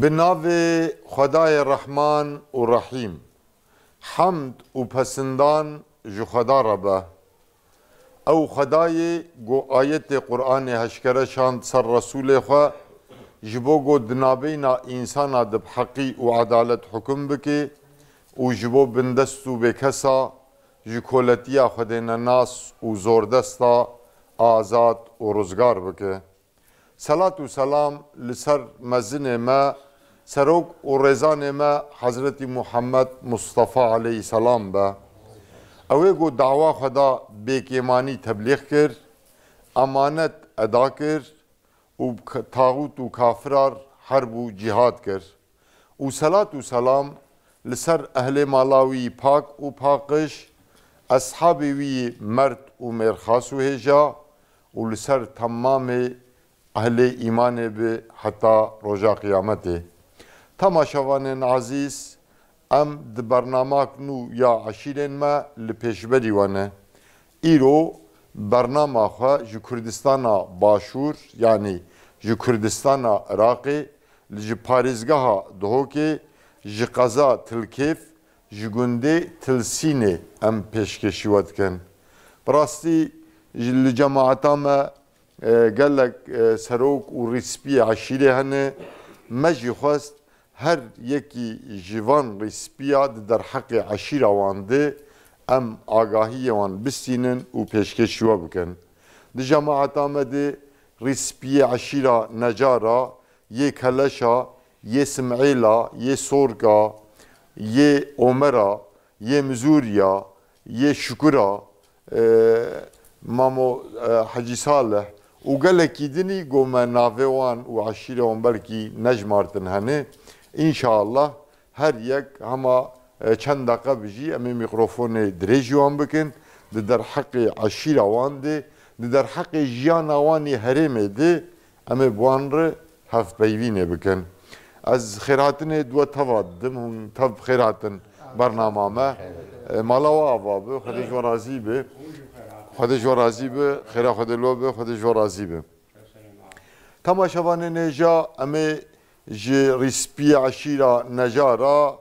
به ناو خدای رحمان و رحیم حمد و پسندان جو خدا ربه او خدای گو آیت قرآن هشکره شاند سر رسول خو جبو گو دنابینا انسانا دب حقی و عدالت حکم بکی او جبو بندست و بکسا جو کولتیا خدین ناس و زوردستا آزاد و روزگار بکی سلات و سلام لسر مزن ما سروک و رزان ما حضرت محمد مصطفی علیه السلام با اوه گو دعوا خدا بیکیمانی تبلیغ کرد امانت ادا کرد و تاغوت و کافرار حرب و جهاد کرد و سلات و سلام لسر اهل مالاوی پاک و پاکش اصحابی وی مرد و مرخاص و هجا و لسر تمام ahli imane bi hatta roja kıyameti. Tam Tamaşavanen aziz em di bernamak nu ya aşilen me li peşberî wane. Îro bernama xwe ji Kurdistana Başûr yani ji Kurdistana Iraqê li ji parêzgeha Duhokê ji qeza Tilkêf ji gundê Tilsînê em pêşkêşî we dikin. Bi li cemaeta me gelek serok û rîspiyê eşîrê hene me jî xwest her yekî ji van rîspiya di derheqê eşîra wan de em agahiyê wan bistînin û pêşkêşî we bikin. Di cemaeta me de rîspiyê eşîra necara yê keleşa yê simêla yê sorka yê omera yê mizûriya yê şukura mamo Hacî Saleh و gelekî dinî gome navê wan û eşîrê wan belkî nejmartin hene înşallah her yek hema çend deqe bijî em ê mîkrofonê dirêjî wan bikin di derheqê eşîra wan dê di derheqê jiyana wanê herêmê dê em ê bi wan re hevpeyvînê bikin ez xêratinê duwe teva didim hûn tev xêratin bernama me mala we ava bi xedêj we razî be خودش راضی به خیر خود لو به خودش راضی به تماشاوان نجا امی جی ریسپی عشیرا نجارا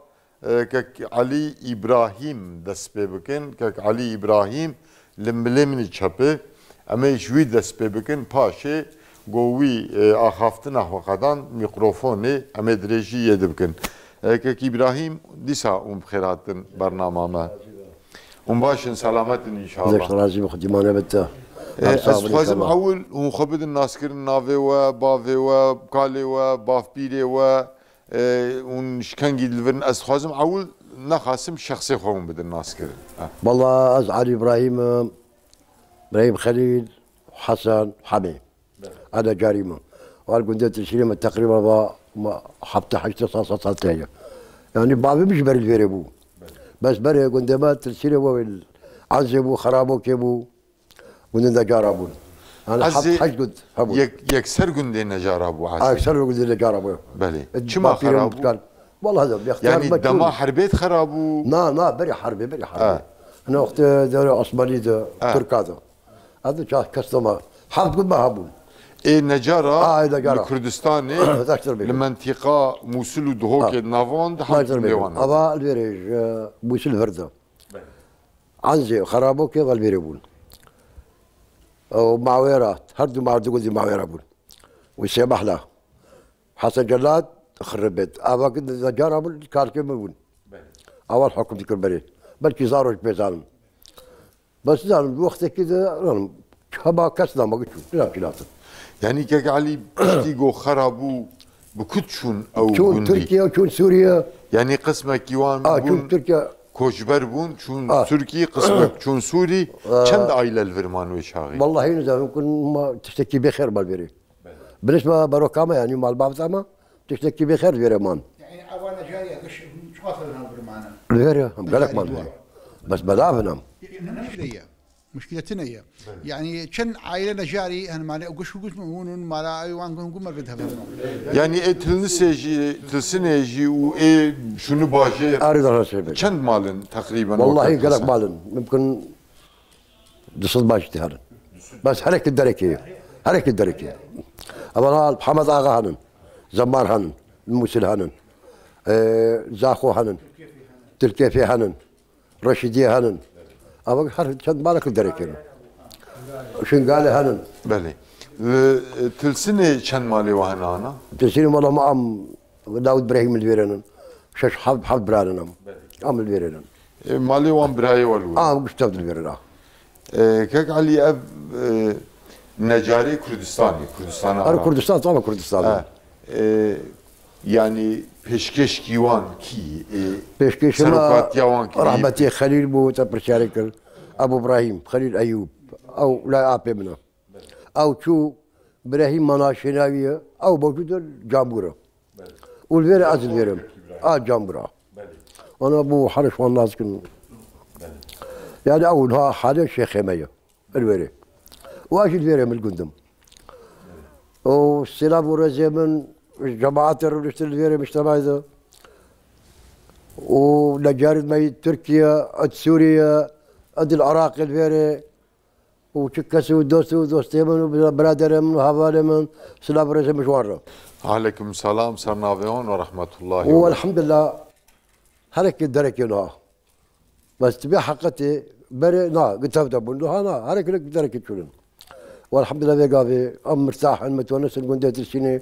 که علی ابراهیم دست پی بکن که علی ابراهیم لملمنی چپه امی جوی دست پی بکن پاشه گوی آخافتن احوقدان میکروفونی امی درجی یده بکن که ابراهیم دیسا اون بخیراتن برنامه ومباشر سلامتن ان شاء الله زك راجي خدمانا بتا اه، خوازم اول ومخبد الناس كر نافي و بافي و بكالي و باف بيلي و اه، ونشكنجي الفن از خوازم اول نخاسم شخصي خوم بد الناس كر اه. والله از علي ابراهيم ابراهيم خليل وحسن وحميم هذا جاريمه والقندة تشريمه تقريبا حبت حشت صاصة صلتايا يعني بابي مش بريد فيري بو بس بري قندمات ترسيلي وويل عزبو خرابو كيبو قندنا ابو انا حج قد يك يكسر قندنا جارابو عزب آه، يكسر قندنا ابو بلي ما خرابو قال والله هذا بيختار يعني دما حربيت خرابو نا نا بري حربي بري حربي آه. انا وقت دار عثماني آه. تركاده هذا كاستوما حط قد ما هبون اي نجارة اه نجارة كردستاني المنطقة موسل ودهوك آه. نافوند حتى ليوان ابا البريج آه، موسل فردة عنزي خرابو که كي غالبيري بول ومعويرات هردو معردو قلدي معويرة بول وسامح محلا حسن جلاد خربت ابا قد نجارة بول كاركي بول اول حکم دیگر بري بلکی زارش زاروا البيزان بس زاروا وقت كده هبا كسنا کس قلتش لا كلاطن يعني كاك علي بشتيغو خربوا بكتشون او كون تركيا كون سوريا يعني قسمة كيوان اه كون تركيا كوجبر بون شون آه. تركي قسمك شون سوري آه. كم عائلة الفرمان وشاغي والله إذا ممكن ما تشتكي بخير بالبري بالنسبة باروكاما يعني مع البعض تشتكي بخير فرمان يعني أوانا جاية مش واصل الفرمان الفرمان قال لك بس بدافنا مشكلتنا هي يعني كان عائلة نجاري هن معنى أقولش قلت مهون مارا أيوان قلنا قلنا بدها يعني e تلنسيجي تلسنيجي و e şunu başı أريد أن أسيبك كان مالن تقريبا والله قلق مالن ممكن دصل باش تهرن بس حركة الدركية حركة الدركية أبنا محمد آغا هنن زمار هنن المسل هنن زاخو هنن تركيفي هنن رشيدية هنن ಅವಾಗ ಚಂದ ಮಾಡಕ್ಕೆ ದರಕ್ಕೆ ಶೃಂಗಾಲೆ ಹನನ್ ಬಲಿ تلسني شن مالي وهنا انا تلسني والله ما ام داود ابراهيم الفيرنن شش حب حب برانن ام الفيرنن مالي وان براي والو اه مستبد الفيرنا كك علي اب نجاري كردستاني كردستان اه كردستان طبعا كردستان يعني پیشکش کیوان کی پیشکش ما رحمتی خلیل بو تا ابو ابراهيم خليل ايوب او لا ابيبنا او شو ابراهيم مناشناويه او موجود الجاموره والفيري ازل فيرم اه جاموره انا ابو حرش والله اسكن يعني اول ها حدا شيخ ميه الفيري واجد فيرم القندم والسلاب والرزيمن جماعة الرجل الفيري مجتمع هذا ونجارد مي تركيا اد سوريا اد العراق الفيري وتكسو دوسو دوستي من برادر من هافالي من سلاب رجل مشوار عليكم السلام صرنا بهون ورحمة الله والحمد لله هلك الدرك نوع بس تبي حقتي بري نا قلت هذا بندو هنا هرك لك درك والحمد لله قاضي ام مرتاح متونس قنديت السنه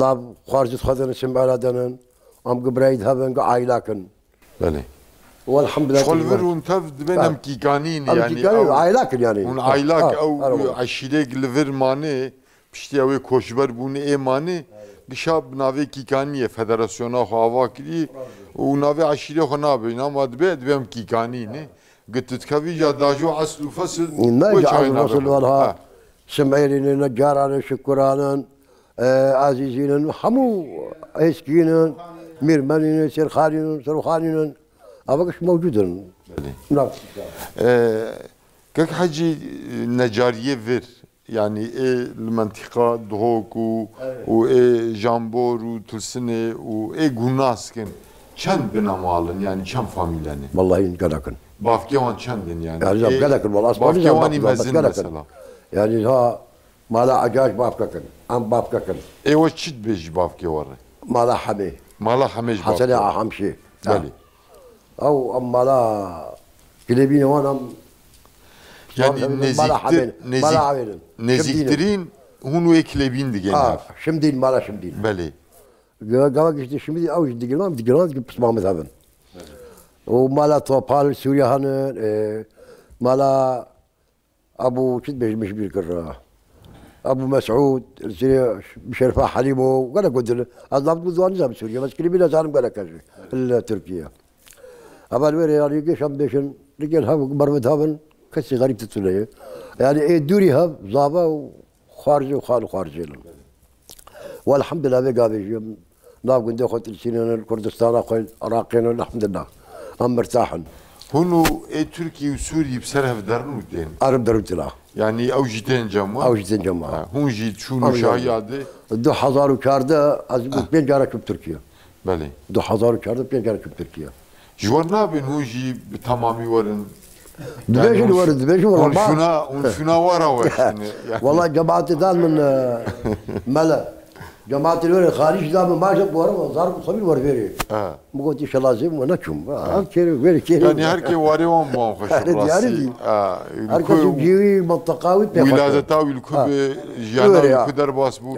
ناب خارج خذن سم على دنن ام قبريد هبن عايلاكن بني والحمد لله شغل فيرون تفد بين ام كيكانين يعني كيكانين عايلاكن يعني اون عايلاك آه. او آه. عشيليك لفير ماني بشتي اوي كوشبر بوني اي ماني دشاب ناوی کیکانیه فدراسیونا خو هوا کری و ناوی عشیره خو نابی نام ادبه ادبه هم کیکانی نه گتت کوی جا داجو اصل و فصل نه جا اصل و فصل Sümeyri'nin, Neccara'nın, Şükra'nın, e, Azizi'nin, hamu eski'nin, Mirmeni'nin, Sirhani'nin, Sirhani'nin. Ama kış mevcudun. Beli. Ee, kök hacı Neccari'ye ver. Yani e mantıka doku, u e jambor, u tulsine, u e gunaskin. Çen binamalın, malın yani çen familyeni. Vallahi kadakın. Bafkevan çendin yani. Ya, e, kadakın vallahi. Bafkevani mezin mesela. Yani ha, مالا عجاج باب کن ام باب کن ایو چی بیش باب کی واره مالا حمی مالا حمیش باب حسن عام شی بله او ام مالا کلیبین وانم Yani neziktir, nezik, neziktirin hunu eklebindi genel. Ha, şimdi değil, mala şimdi değil. Beli. Gavak işte şimdi av işte girmem, girmez ki pısmamız abim. O mala topal Suriye hanı, e, mala ابو شد مش بيقرا ابو مسعود مشرفه حليمه وقال قلت له الضابط قدوان نظام سوريا بس كلمه نظام قال لك تركيا ابا الوير يعني قيش امبيشن رجال هاب برمد هابن كسي غريب تتولي يعني ايه دوري هاب زابا وخارجي وخال خارجي والحمد لله بقى بقابي ناب قندي خد السنين الكردستان اخوي العراقيين الحمد لله هم مرتاحين هونو اي تركي وسوري بسرها في دار المدين عرب دار المدين يعني او جيتين جماعة او جيتين جماعة هون جيت شو شايادة دو حضار وكاردة بين جارك بتركيا بلي دو حضار وكاردة بين جارك بتركيا جوانا بين هون جي بتمامي ورن دبيش الورد دبيش والله شنا شنا ورا والله جماعتي دال من ملا جماعت لور خارج دا ما جاب وره بور صبي ور فيري اه ما قلت ايش لازم وانا كم اه كيري ويري كيري يعني هر کی واري و بام خش راسي اه هر كي جيوي منطقاوي بي ولاده به الكوب کو در باس بو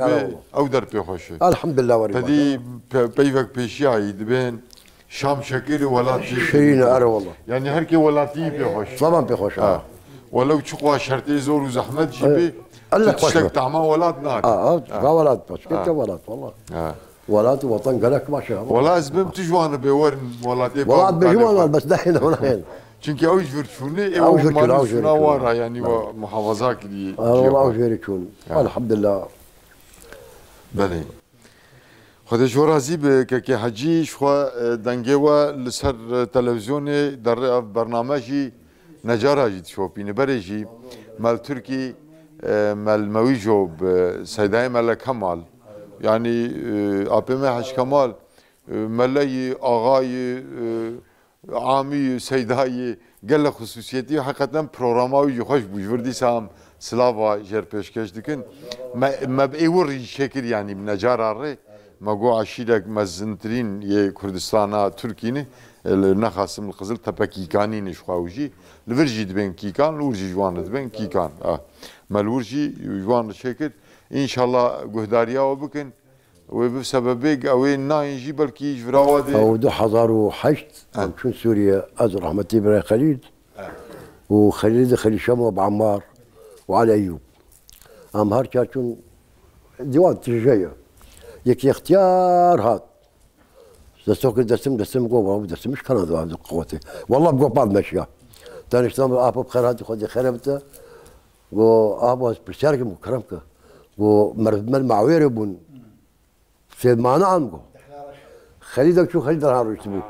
او در پی خوش الحمدلله واری. تدی تدی پیشی بیشی بین بین شام شکل ولات شیرین اری والله یعنی هر کی ولاتی پی خوش طبعا پی خوش ولو چقوا شرطي زور و زحمت وزحمت جيبي قال لك تشتكي تعمى ولاد ناك اه اه ولاد بس كنت ولاد والله اه ولاد وطن قالك ما شاء الله والله زمم تجوان بورن ولاد ولاد بجوان بس دحين هنا Çünkü o yürütünü o maluşuna var yani o muhafaza gibi. Allah o yürütün. Elhamdülillah. Beli. خود جو راضی به که که حجی شو دنگه و لسر تلویزیون در برنامه جی نجارا جی شو پینه بره جی مال ترکی ملموی جو سیده مله کمال یعنی اپیم هش کمال مله آقای عامی سیدای گل خصوصیتی حقیقتا پروگراما وی خوش بوجوردی سام سلاوا جر پیشکش دکن ما ما ایور شکر یعنی نجار ره مگو عشیرک مزنترین یه کردستان ترکی نه نخاسم القزل تپکیکانی نشخواوجی لورجی دبن کیکان لورجی جوان دبن کیکان آه. ملورجي يوان شكل ان شاء الله قهداريا وبكن وبسبب اوين ناينجي بلكي جفراوا او دو حضر وحشت أه. شو سوريا از رحمه ابراهيم خليل أه. وخليل دخل شمو عمار وعلى ايوب ام هر كاتون ديوان تجايه يك اختيار هاد دستوك دستم دستم قوة ودستم مش كان هذا قوتي والله بقوة بعض مشيا تاني شتام ابو بخير هاد خدي خربته गो आप प्रचार के मुखरम का वो مرمل معوير بن سيد معنا عمكو خليدك شو خليد هارو يسمو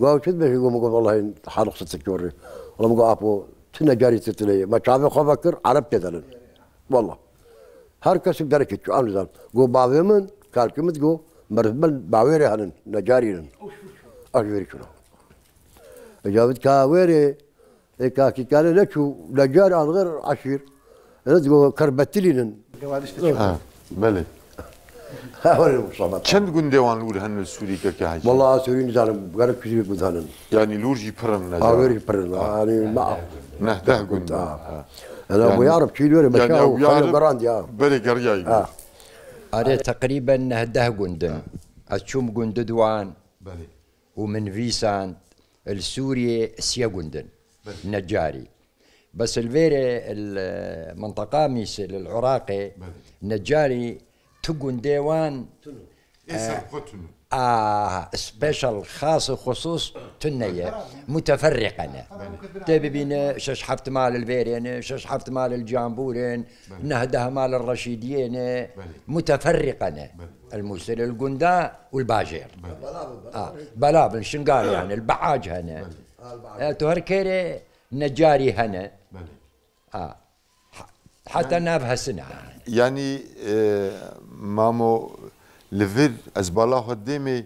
قالوا شد بيش يقوم يقول والله حارق ستك جوري والله مقول أبو تنا جاري تتلي ما تعرف خو فكر عرب تدلن والله هركس درك شو أنا زال گو بعضهم من كالكمت قو مرمل معوير هنن نجاری هنن أجوري شنو أجابت كاويري إيه كاكي كان لشو نجار عن غير عشير رزقو كربتلين اه بلي لور هن السوري كحاجة والله سوري نزارم غير كذي بقولهن يعني لور جي برن نزار اه غير برن آه، آه. ما نه ده آه. اه انا ابو يعرب كيلو ولا مشاو براند يا بلي قرياي اه اري تقريبا نه ده جند اتشوم دوان ومن فيسان السوري سيا جندن نجاري بس الفيري المنطقة ميس العراقي نجاري تقون ديوان آه, آه سبيشال خاص وخصوص تنية متفرقة أنا تبي بين شش حفت مال الفيرين شش حفت مال الجامبورين نهدها مال الرشيديين متفرقة أنا الموسل القندا والباجير آه بلابل شنقال يعني البعاج هنا آه، تهركيري نجاري هنا آه. حتى ناب هالسنه يعني آه مامو لفر از بالا قدامي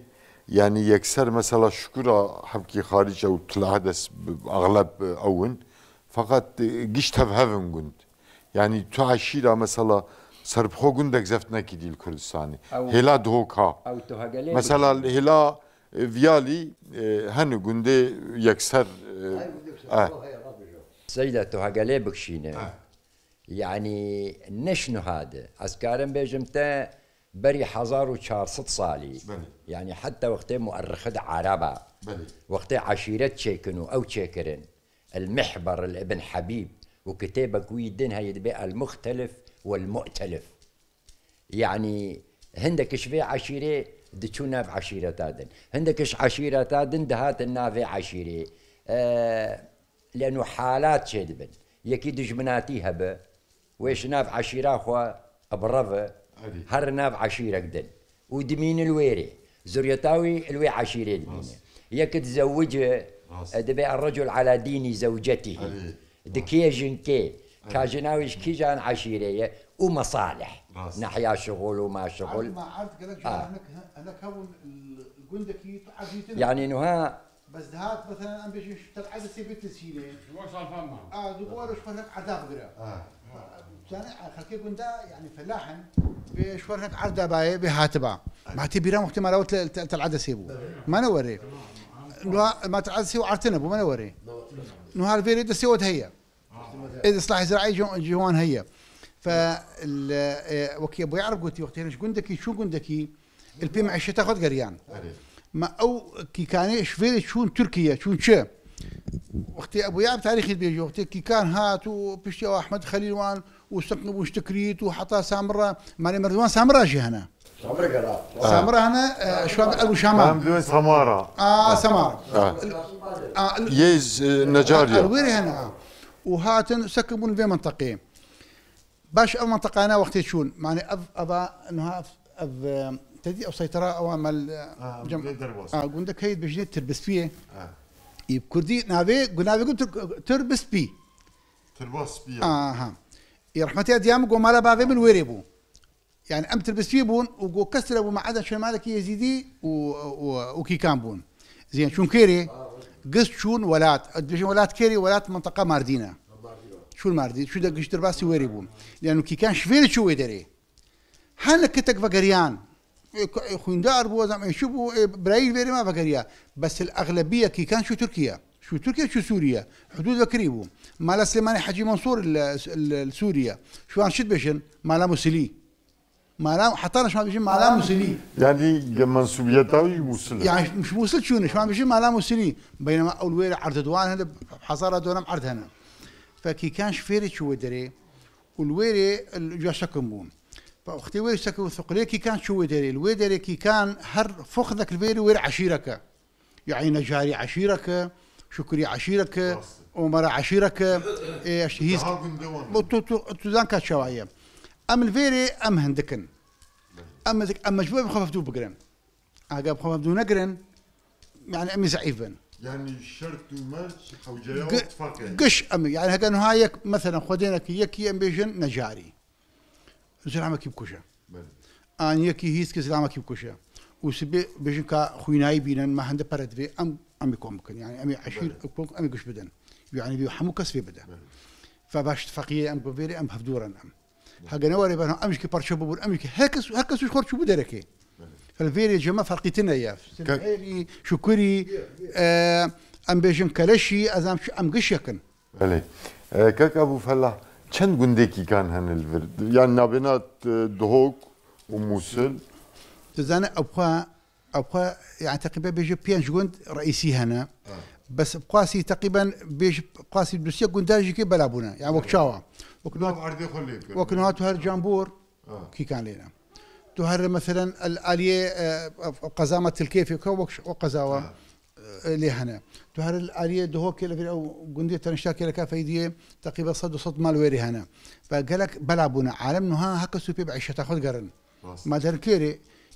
يعني يكسر مثلا شكرا حبكي خارج او طلع دس اغلب اون فقط قشت هفهفن قند يعني تعشيرا مثلا سربخو قندك زفتنا كيدي الكردستاني هلا دوكا او مثلا هلا فيالي هن قندي يكسر آه. سيدة تو هقالي بكشينة آه. يعني نشنو هذا أسكارن بيجم تا بري حزار وشار ست صالي بلي. يعني حتى وقت مؤرخة عربة وقت عشيرة تشيكنو أو تشيكرن المحبر الابن حبيب وكتابك ويدن هيدبقى المختلف والمؤتلف يعني هندك شفي عشيرة دتشونا بعشيرة تادن هندك عشيرة تادن دهات النافي عشيرة آه لانه حالات شادبن يكي دجمناتي هبه ويش ناف عشيره اخوا برافا هر ناف عشيره قدن ودمين الويري زريطاوي الوي عشيره دمين ياك تزوجها دبي الرجل على دين زوجته دكي جنكي كاجناويش كي جان عشيره ومصالح ناحية شغل وما شغل ما عاد قالك هناك هناك الجندكي يعني انه بس هات مثلا ام بيش تلعب سي بي تسيله صار فما اه دوبور آه. شو فرق عذاب غير اه كان خلكي كنت يعني فلاحا بشو فرق عرضه باي بهاتبا ما وقت ما او تلعب سيبو ما نوري ما تلعب سيبو عرتنا ما نوري نهار فيريد سيوت هي اذا اصلاح زراعي جوان هي ف آه، وكي ابو يعرف قلت وقتها ايش قندكي شو قندكي البي معيشه تاخذ قريان ما او كي كان شفيري شون تركيا شون شا وقتی ئەبوویان بيجي وقت كي كان هات و پشتی ئەو ئەحمد خەلیوان و سەقن بوو شتکریت و حتا سامڕە مانێ مردوان سامراژی هەنا سامرانە ئەلو شامان سەمارە سەمار نەجارێ هەنا و هاتن سەکە بوون في منطقه باش ئەو منتەقانە وەختی چوون اف ئەف اف تدي او سيطره او مال آه جم... اه قلنا كيد بجنيت تربس فيه اه يب كردي نابي قلنا بي تربس بي تربس بي اه ها رحمتي اديام قو مالا بافي من ويريبو يعني ام تربس فيه بون وقو كسر ابو معدا شو مالك يزيدي و... و... وكي كان بون زين شون كيري قص شون ولات ولات كيري ولات منطقه ماردينا شو الماردي شو دقش ترباسي ويريبو لانه كي كان شفير شو يدري هل كتك فقريان خوندار بو زعما شو بو إيه، برايل بيري ما فكريا بس الاغلبيه كي كان شو تركيا شو تركيا شو سوريا حدود بكريبو مال سليماني حجي منصور سوريا شو عن شد بشن مال مسلي مال حتى انا شو بشن مال مالا مسلي يعني منسوبيتاوي مسلي يعني مش موصل شو شو عم بيجي مالا مسلي بينما اول وير عرض دوان هنا حصاره دوان عرض هنا فكي كان شفيري شو دري والويري جوا شكمون فاختي وي سكو ثقلي كي كان شو ويدري الويدري كي كان هر فخذك البيري وير عشيرك يعني نجاري عشيرك شكري عشيرك ومرا عشيرك ايش هيز تزان كات شوايه ام الفيري ام هندكن ام هندك ام مجبوب بخوف دو بقرن اقا بخوف دو نقرن يعني امي زعيفا يعني شرط ما خوجيات فقط قش امي يعني هكا نهايك مثلا خدينك يك يم بيجن نجاري زلامە کی بکوشە ئانیەکی هیچ کە زلامەکی بکوشە و سبێ بێژن کا خوینایی بینن مە هەندە پەرە دەبێ ئەم ئەمی کۆم بکەن یانی ئەمی عشیر ئەمی گوش بدن یعنی بی هەموو کەس پێ بدە فباش فەقیە ئەم بێری ئەم هەفتورن ئەم هەگەنەوەێ بەن ئەمشکی پەرچە هکس ئەمیکی هەکەس هەرکەسش خۆرچوو بدەرەکەی فالفيري جماعة فرقتنا يا سنعيري شكري ام بيجن كلاشي ازام ام قش يكن كاك ابو فلاح چند گنده کیکان هن الورد؟ یعنی نبینات اه، دهوگ و موسل؟ تزانه ابخوا ابخوا يعني تقريبا بيجي بيانش جوند رئيسي هنا آه. بس قاسي تقريبا بيج قاسي دوسيا جونداج كي بلابونا يعني آه. وقت شاوا وكنا وكنا تهر جامبور كي كان لنا تهر مثلا الاليه قزامه الكيف وقزاوه لێهەنە تو الاليه ئاریە دهۆکێ لەبێ ئەو گوندی تەنشتاکێ لە کافەیدیە صد سە سە مال ويري هنا فقالك بلا بنا عالم نها هەکە سوپی بەعیشەتا خۆت گەرن مادەرکێری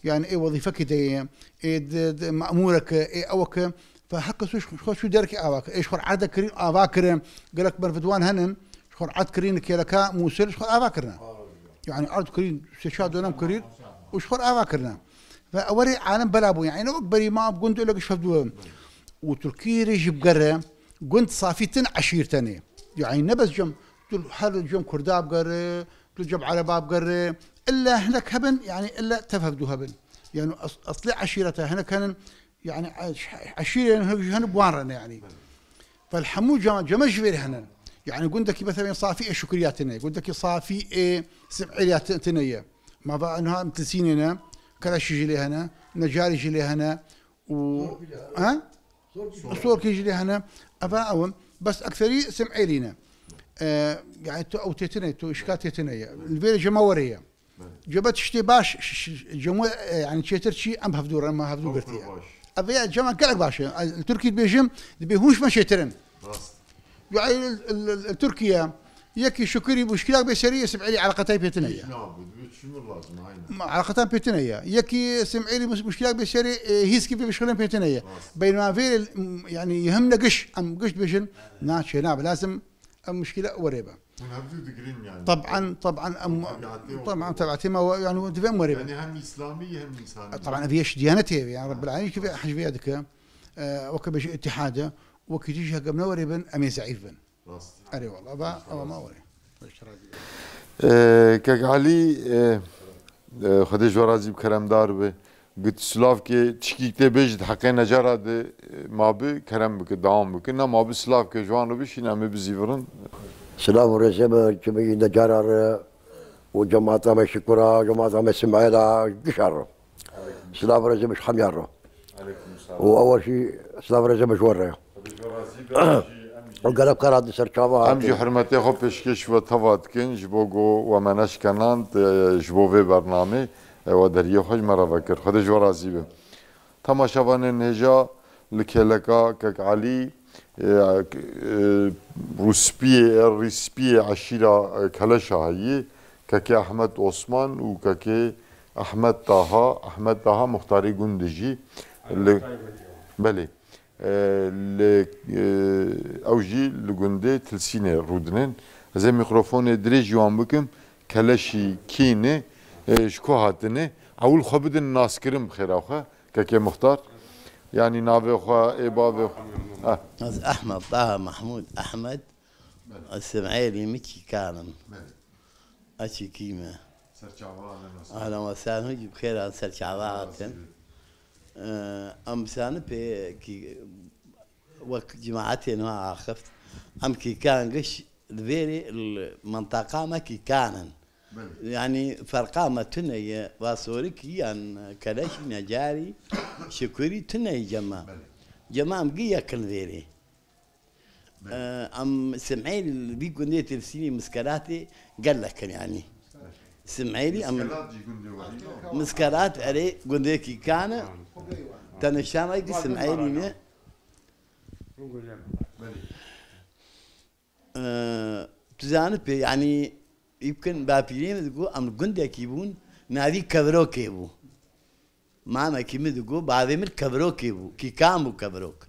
یان اي وەظیفەکی دەیە مەمورەکە ئێ ئەوەکە فهەکە سوش خۆش دەرکی ئاواکە ئێش خۆر عادەکردین ئاواکردن گەلک بەرفتوان هەنن خۆر عادکردین کێلەکە موسرش خۆ ئاواکردن يعني عاد كرين سيشاد ونام كرين وشخور آوا كرنا فأوري عالم بلا بو يعني وقت بري ما بقندو لك شفدوه وتركي ريجب قرة قنت صافي تن عشير تاني يعني نبس جم تل حال جم كرداب قرة تل جم على باب قرة إلا هناك هبن يعني إلا تفهدوا هبن يعني أصلي عشيرته هنا كان يعني عشيرة هنا بوارن يعني فالحمو جم جمش غير هنا يعني قندك مثلا صافي إيه شكرياتنا قندك صافي إيه سبعياتنا ما بقى انها متلسيننا كلاش يجي لهنا نجاري يجي لهنا و ها صور كيجي هنا افا اوم بس اكثري سمعي لينا آه يعني تو او تيتني تو اشكال تيتني الفيرجة ما وريه جبت شتي باش جمو آه، يعني تشيتر شي ام هفدور ما هفدور قلتي ابي جمع كلك باش التركي بيجم بيهوش ما شيترن يعني تركيا يكي شكري مشكلة بشرية سمعي علاقتين بيتنية قتاي إيه، نعم، نعم. بيتنية يكي سمعي مشكلة بشرية إيه، هيس كيف بشغلين بيتنية بينما في يعني يهمنا قش أم قش بشن ناتش ناب لازم مشكلة وريبة يعني. طبعا طبعا أم طبعا تبعتي ما يعني دفهم وريبة يعني هم إسلامي هم إنساني طبعا فيش ديانتي يعني رب العالمين كيف أحج في يدك آه، وكبش اتحاده وكتيجها قبل وريبن أمي زعيف بن Allez, voilà, va, va maori. Kek Ali, xwedê ji we razî bi keremdar be. Git silav ke çikîk tê bê ji heqê necera de mabê kerem bike, dawam bike. Ne mabê silav ke ji wan re bişîn em ê bizîvirin. Silav û rêzê me çimî necera re û cemaata me şikura, cemaata me simaya da gişar re. Silav û rêzê me ji hemyar re. û ewel jî silav û rêzê me ji wan re. او gəlib qaradı sərkava. Həm ki hürməti xo peşkeş və tavatkin jbo go və mənəş kanant jbo və bərnami e, e, e, və dəriyə xoş mərəvə kir. Xodə jvo razı bə. Tamaşavanın heca lkeleka kək Ali روسپیه ریسپیه عشیرا کلش هایی که احمد عثمان و که احمد تاها احمد تاها مختاری گندجی بله او جی لگنده تلسینه رودنن از میکروفون دری جوان بکم کلشی کینه شکو هاتنه اول خوب بدن ناس کرم بخیره خواه که مختار يعني نابخوا إبابخ آه. أحمد طه محمود أحمد السمعيلي مكي كارم أشي كيما أهلا وسهلا بخير على سرچاوات آه، ام سان بي كي وك جماعتي يعني نوع اخف ام كي كان قش ذيري المنطقة ما كي كانن يعني فرقا ما تنيا واسوري كي ان كلاش نجاري شكري تنيا جماعة جماعة مقيا كل ذيري آه، ام سمعي اللي بيقول ترسيني مسكراتي قال لك يعني سمعي لي ام مسكرات علي كي كان نعم. Dan is jij ik zijn eigen meer. تزانت يعني يمكن بابيين تقول أم جندك يبون نادي كبروك يبو ما ما كيم تقول بعدين من كبروك يبو كي كامو كبروك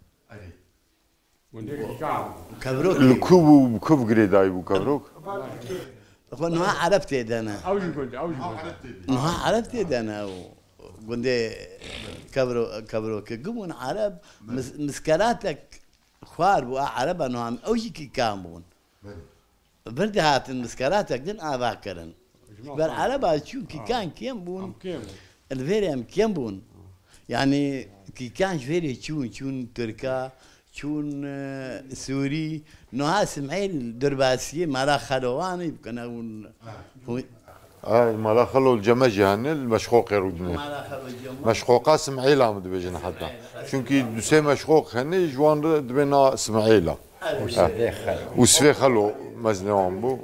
كبروك الكوب كوب قريد أيبو كبروك أخوان ما عرفت أنا أوجي كنت أوجي كنت ما عرفت أنا قندي كبروا كبروا كجمون عرب مسكراتك خوار بوا عرب انو هم اوشي كي كامون بردي هات المسكراتك دن اذاكرن كرن بر عرب شو كي كان كيم بون الفيري ام كيم بون يعني كي كان فيري شون شون تركا چون اه، سوری نها سمعی درباسیه مرا خلواني بکنه اي آه، ما لا خلو الجمج يعني المشقوق يرودنا ما لا خلوا الجماجة مشقوقة حتى شنكي دوسي مشقوق هني جوان دبنا سمعيلة آه. وسفي خلو مزنوان بو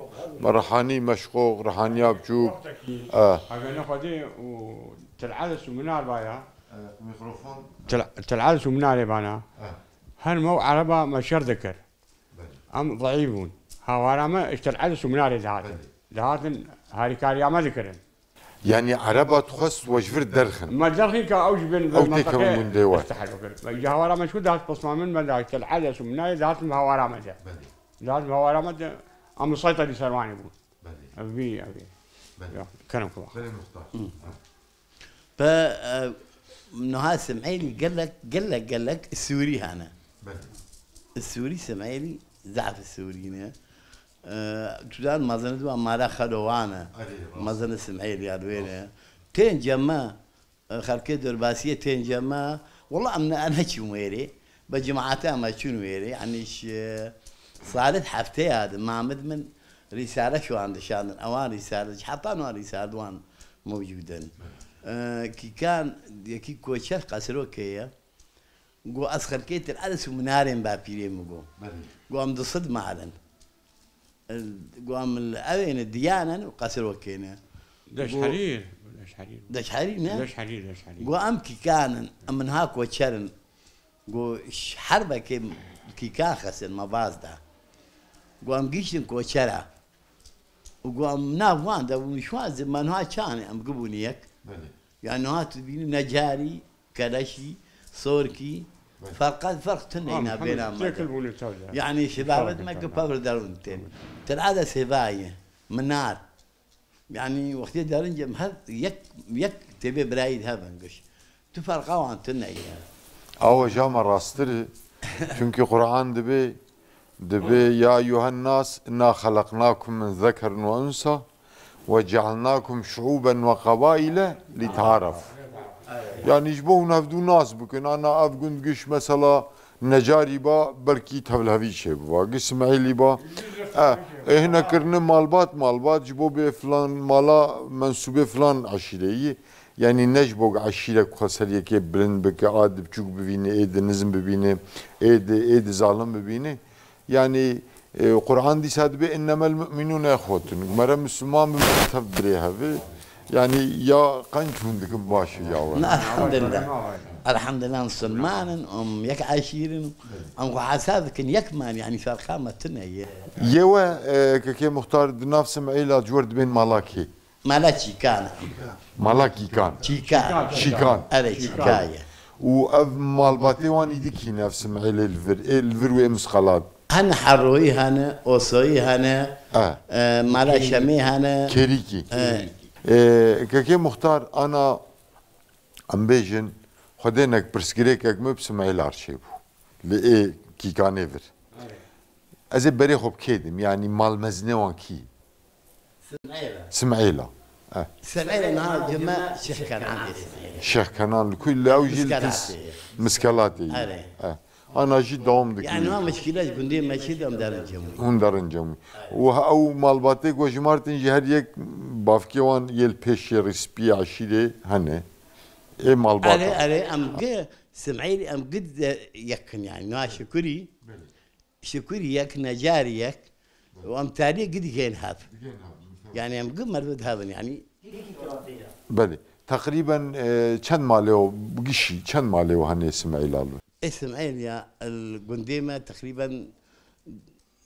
رحاني مشقوق رحاني بجوب اه ناخذ تلعلس ومنار بايا آه، ميكروفون تلعلس ومنار يبانا هن مو عربة مشر ذكر ام ضعيفون هوارا ما تلعلس ومنار دهاتن دهاتن هاري كاري عمل كرن يعني عربة تخص وجفر درخن ما درخي كأوج بين أو تيك من ديوان استحلوا كرن جهوارا مشو بصمة من ما دهت الحالة سمناي دهت مهوارا مدى دهت مهوارا مدى أم دي سرواني بود أبي أبي كلام كبار ف منها اه، سمعيلي قال لك قال لك قال لك السوري هنا السوري سمعيلي زعف السوريين جودان مازن دو مارا خلوانا آه. مازن سمعيل يا دوينه تين جما خلكي درباسيه تين جما والله امنا انا شو ويري ما شنو ويري يعني صارت حفتي هذا معمد من رساله شو عند شان اوان رساله حطانوا رساله وان موجودا آه كي كان كي كوتشر قسروكيه جو اسخر كيت الالس ومنارين بابيري مقو قو ام صد معلن قام الاذين الديانا وقاسر وكينا داش حرير داش حرير داش حرير نعم داش حرير داش حرير قوام كي كان من هاك وشرن قو حربة كي كي كان خسر ما باز ده قام قيشن كو شرع وقوام نافوان ده وشواز ما ها كان أم قبونيك يعني تبين نجاري كلاشي صوركي فرق فرق تنين آه، بينهم يعني شباب ما قبل دارون تين تن هذا سباية منار يعني وقت دارن جم يك يك تبي برايد هذا نقش تفرق وان تنين أو جام راستري شنكي قرآن دبي دبي يا أيها الناس إنا خلقناكم من ذكر وأنثى وجعلناكم شعوبا وقبائل لتعارفوا Yani hiç bu hevdu nas bükün. Ana ev günd güş mesela necari ba belki tevlevi şey bu var. İsmaili ba ehne kırını malbat malbat cibo be filan mala mensube filan aşireyi. Yani necbog aşire kaseriye ke bilin beke adip çuk bibini edi nizm bibini edi edi zalim bibini. Yani eh, Kur'an dişad be innemel müminun ehvotun. Mera Müslüman bir mürtev bireyhevi. يعني يا قنشون ديك باشي يا ولد الحمد لله الحمد لله سلمان ام يك عشير ام عساد كن يك مان يعني صار خامه تنيه يوا آه، كي مختار نفس معيلا جورد بين مالاكي مالاكي كان مالاكي كان شيكان شيكان اري و واف مالباتي واني ديكي نفس معيلا الفر الفروي مسخلات هن حروي هن اوسوي هن آه. آه، مالا شمي هن كريكي آه. کەکێ مختار ئانا ئەمبێژن خودێنێک پرسگرێکێک مە پسمە لارشێ بوو لە ئێ کیکانێڤر ez ê berê xwe bikêdim yanî malmezînê wan kî Simeyla Şehkenan li ku ew jî miskelatê اناجی دوام دکی یعنی ما مشکلش گندی مشید هم دارن جمعی اون دارن جمعی و او مالباتی گوش مارتن جی هر یک بافکی وان یل پیش رسپی عشیره هنه ای مالباتا اره اره ام گه سمعیلی ام گد یکن یعنی نوع شکری شکری یک نجاری یک و ام تاری گد گین هاب يعني ام قمر بد هذا يعني بله تقريبا كان مالو بقشي كان مالو هني اسماعيل الله اسم يا القنديمه تقريبا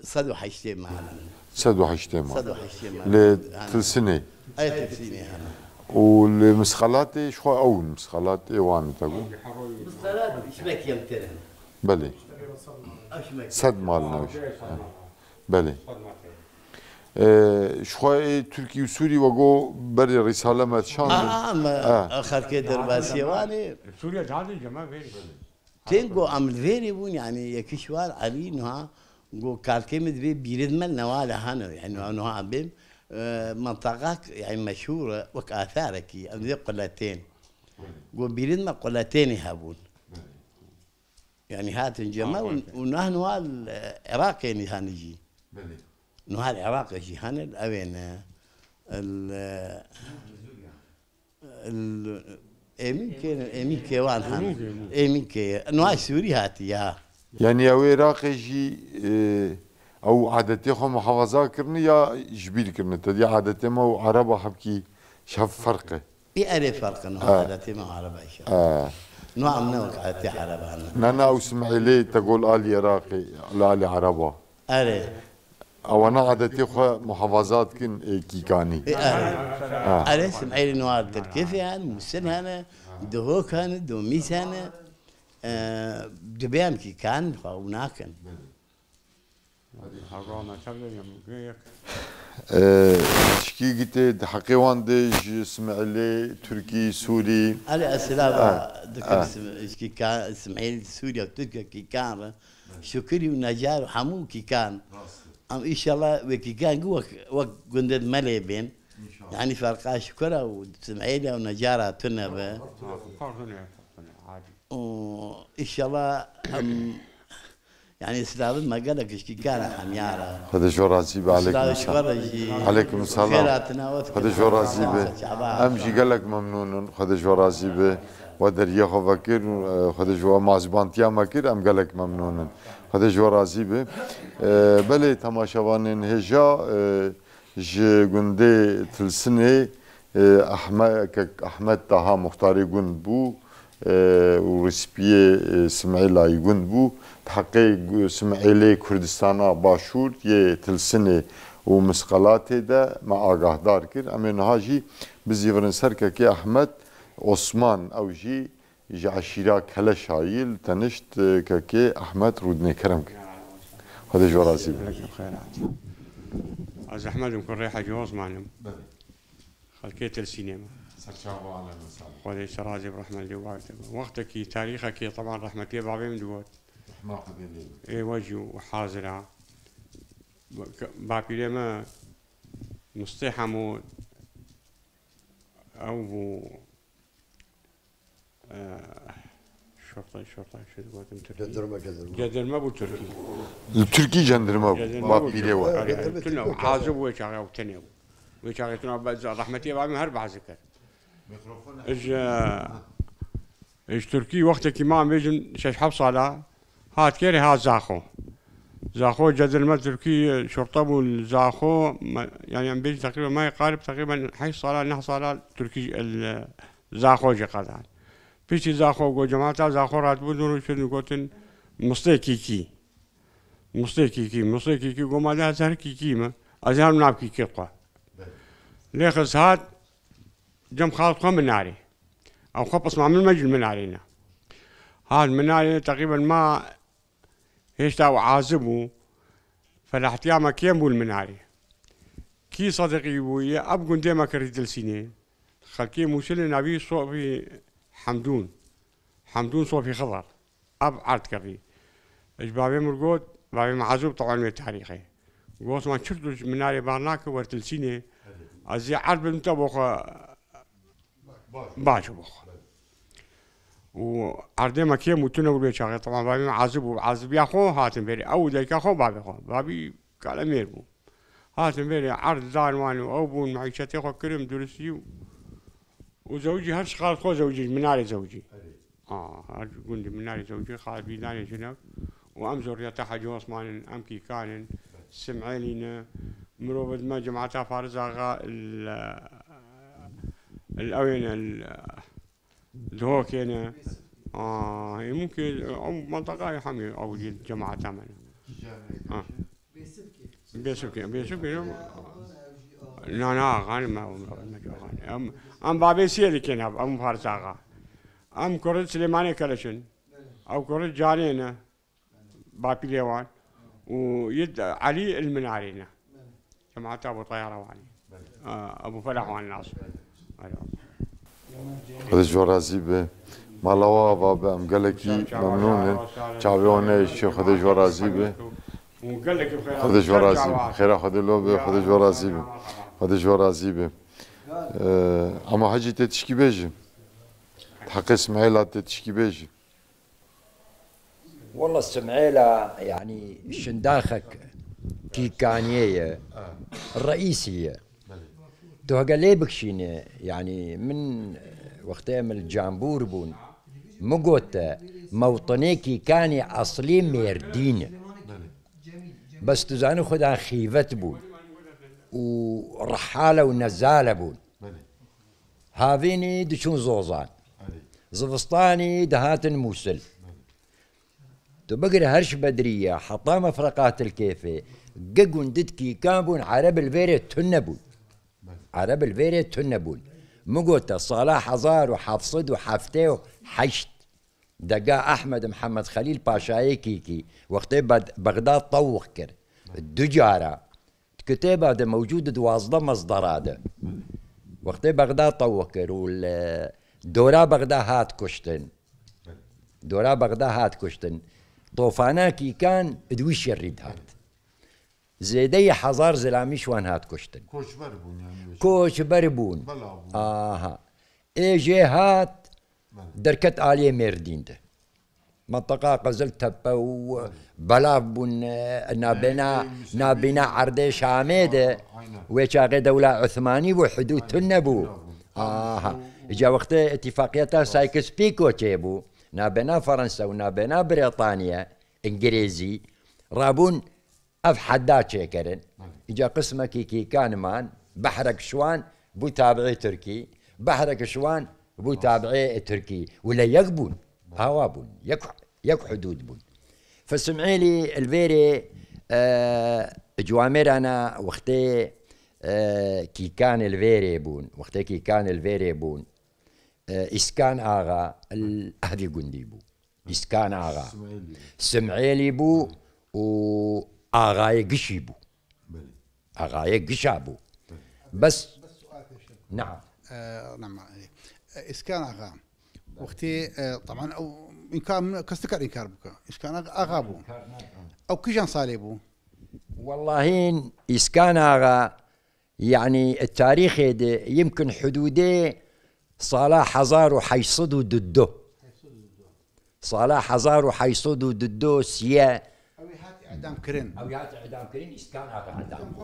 صدو حشتين معنا صدو حشتين معنا صدو حشتين معنا لتلسني اي تلسني يعني. انا والمسخلاتي شو اول مسخلاتي وامي تقول مسخلاتي شبك يمتلن بلي صد مالنا بلي آه، شوي تركي وسوري وقو بري رسالة ما تشان اه اه, آه. اخر كدر باسيواني سوريا جعلي جماعة غير تنجو عمل امروزی بون یعنی یکیشوار علی نها گو کارکی مدبی بیرد من نوال هانو يعني نها بیم اه، منطقة يعني مشهورة وك آثارك أمزي قلتين قو بيرد ما قلتين يهابون يعني هات آه، آه، الجماعة ونحن العراق يعني هنجي نها العراق شي هان الأوين ال ئێمین کێنن ئێمی کێوان هەن ئێمین کێە نوای سووری هاتیە یعنی يا عێراقێژی ئەو عادەتی خۆمە حەوەزاکردنی یا ژبیرکردن تدی عادەتێمە و عربە حبکی شەف فەرقە بی ئەرێ فەرقن عادەتێمە عربەی نوع منوك عادەتی عربانە انا ئەو ليه تقول الي عێراقی لالی عربة اري او انا عادتي خو محافظات كن كيكاني آه. انا سمعي نوار تركيفي انا مسن انا دهوك انا دوميس انا دبيان كيكان او آه، ناكن شكي آه، قلت حقيوان دي اسماعيلي تركي سوري على اسلاف آه. دكتور شكي كان اسماعيلي سوريا وتركيا كي كان شكري ونجار وحمو كي كان إن شاء الله وكي كان وك وك جندد ملي بين يعني فرقا شكرا وسمعيلة ونجارة تنبا عادي وإن شاء الله ام يعني استاذ ما قالك ايش كان يارا هذا شو راسي عليكم السلام عليكم السلام هذا شو راسي راسيب امشي قالك ممنون هذا شو راسي راسيب ودر يخو فكر هذا شو ما زبانتيا ما كير ام قالك ممنون خدا جوا راضی به بله تماشاوانین هجا جه گنده تلسنه احمد احمد تها مختاری گند بو و رسپی سمعیلای گند بو تحقی سمعیلی کردستانا باشور یه تلسنه و مسقلاتê de me agahdar kir. Em ê niha jî bizîvirin serkekê Ehmed Osman ew jî جا كلا شايل تنشت كاكي احمد رودني كرمك هذا جو راسي از احمد مكون ريحه جوز معلم خلكيت السينما خذ شرازي برحمة اللي وقتك تاريخك طبعا رحمة الله بعض من دوات اي وجه وحازرة بابي لما مستحمو او Şortay şortay şöyle bakayım Türkiye. Jandarma jandarma. Jandarma bu Türkiye. Türkiye jandarma bu. Bak bile var. Tuna hazır bu çağı tene bu. Bu çağı tuna baz rahmetiye بعمل her bazı kar. Mikrofon. İş إيش تركي وقت كي ما عم بيجن شش حبس على هات كيري هات زاخو زاخو جدل ما تركي شرطة بو زاخو يعني عم بيجي تقريبا ما يقارب تقريبا حي صلاة نح صلاة تركي زاخو جقال يعني پیشی زاخو گو زاخۆ گۆ جەماتا زاخۆڕات بوو دروشن گوتن مستێکیکی مستێکیکی مستێکیکی گۆمادا هەزارکی کیمە ئەزیان ناوکی کێقا لێ خز هاات جەم خاڵخۆ مناری ئەو خۆ پسما من مەجل منارینە هاات منارینە تقریبا ما هێشتا و عازب بوو فەلاحتیامە کێم بوو مناری کی صادقی بوو اب ئەب گوندێمە کردی سینه خەکی مسلم نبی صوفی حمدون حمدون صوفي خضر اب عرتكفي اش بابي مرقود بابي معزوب طبعا من التاريخي قوس ما شفتو من ناري بارناك ورتلسيني ازي بنت متبوخ باش بوخ وعرضي ما كيم متنا ولا شاغي طبعا بابي معزوب وعزب يا خو هاتم بيري او ديك خو بابي خو بابي قال امير بو هاتم بيري عرض دار وانو او بون معيشتي خو كرم درسي وزوجي هرش خالد خو زوجي من على زوجي اه قلت من على زوجي خالد بيداني جنب وامزر يطاح جوس مان امكي كان سمعيلينا مروبد ما جمعتها فارزا غا آه، الاوين الهوكينا اه, آه، إيه، ممكن منطقة يا حمي او جمعة ثمن اه بيسبكي بيسبكي لا آه. لا غانم ما غانم ام بابي سيري کێنا ام پارچاغا ام کوڕت سلێمانێک كرشن او کوڕت جانينا بابي ليوان ويد علي المنارينا جماعة أبو واني أبو فلاح ناصر هذا جو رازی به مالاوا بابا مقلكي ممنون چاویانه ایش هذا جو رازی به خذ جو رازي خیره خذ لو خذ جو رازی به خذ جو رازی به Ee, ama hacı tetişkibeci. حق اسماعيل بيجي والله السمعيلة يعني شنداخك كي كانية الرئيسية تو هكا بكشيني يعني من وقتها من الجامبور بون مقوت موطني كي كاني أصلي ميردين بس تزانو خدها خيفت بون ورحالة ونزالة بون هافيني دشون زوزان زفستاني دهاتن موسل تبقر هرش بدرية حطام فرقات الكيفة ققون ددكي كابون عرب الفيري تنبون عرب الفيري تنبون مقوتا صلاح حزار وحفصد وحفتي وحشت دقا أحمد محمد خليل باشاي كيكي وقت بغداد طوق كر الدجارة كتابة موجودة دوازدة مصدرات وقتی بغداد طوه کرد و دورا بغداد هات کشتن دورا بغداد هات کشتن طوفاناکی کان دوی شرید هات زیده حزار زلامیش وان هات کشتن کوچبر بون کوچبر بون آها ایجه هات درکت آلیه مردینده منطقة قزل تبة وبلاف بنا نابنا نابنا عرضي شامدة ويشاغي دولة عثماني وحدود تنبو آه, آه،, آه،, آه. جا وقت اتفاقية سايكس بيكو تيبو نابنا فرنسا ونابنا بريطانيا انجليزي رابون اف حدا تشيكرن اجا قسمة كي كي كان مان بحرك شوان بو تابعي تركي بحرك شوان بو تابعي تركي ولا يقبون هوا بون يك يك حدود بون فسمعي لي الفيري آه جوامر انا وقتي آه كي كان الفيري بون وقتي كي كان الفيري بون آه اسكان اغا هذه قندي بو اسكان اغا سمعي لي بو و اغا يقشي بو اغا يقشا بو بس, بس نعم آه نعم اسكان اغا وقتي آه، طبعا او انكار كاستكار انكار بكا ايش كان اغابو نعم، نعم. او كي جان صاليبو والله اسكان اغا يعني التاريخ يمكن حدوده صلاح حزار وحيصد ددو صلاح حزار وحيصد ددو سيا اعدام كرين او يات اعدام كرين اسكان اغا اعدام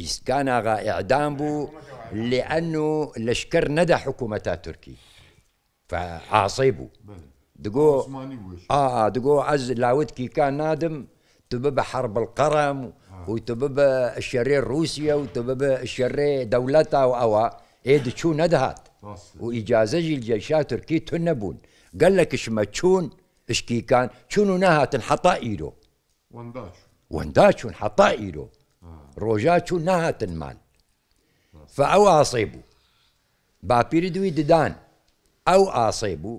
اسكان اغا اعدام بو لانه لشكر ندى حكومتها تركي فعصيبه دقو اه دقو عز لاوتكي كان نادم تبب حرب القرم آه. وتبب الشرير روسيا وتبب الشرير دولتها وأوا ايد شو ندهات وإجازة الجيشات تركي تنبون قال لك اش ما تشون اش كي كان شنو نهات انحطا ايلو ونداش ونداش انحطا ايلو آه. روجات شو نهات المال فأوا أصيبو بابيري دوي ددان او اصيبوا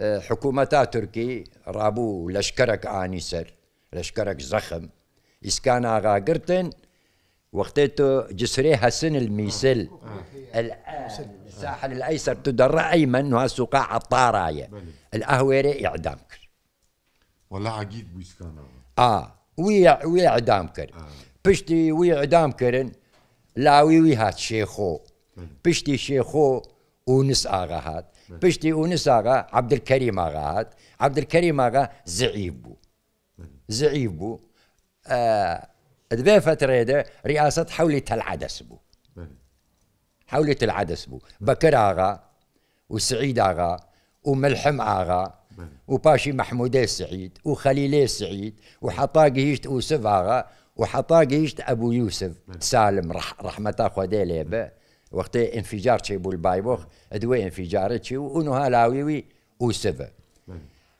آه، حكومتا تركي رابو لشكرك آنيسر لشكرك زخم إسكان آغا قرتن وقتيتو جسريها سن الميسل الساحل الأيسر تدرى أيمن وهسو قاع الطاراية الأهويري إعدامك والله عقيد بيسكان آه ويا ويا إعدامكر آه. بشتي كرن لا وي وي هات شيخو بشتي شيخو ونس آغا هات بشتي ئونس ئاغا عبدکەری ماغا هات عبدکەری ماغا زعیب زعيب زعیب آه دبێ فترێدە رئاسه حولي العدس بو حولی العدس بو بكر اغا وسعيد اغا وملحم اغا وباشي محمود سعيد وخليل سعيد وحطا هيشت اوسف آغا وحطا هيشت أبو يوسف سالم رح رحمة أخو ديليبه وقت انفجار شي بول بايبوخ ادوي انفجار شي ونها لاويوي وسفه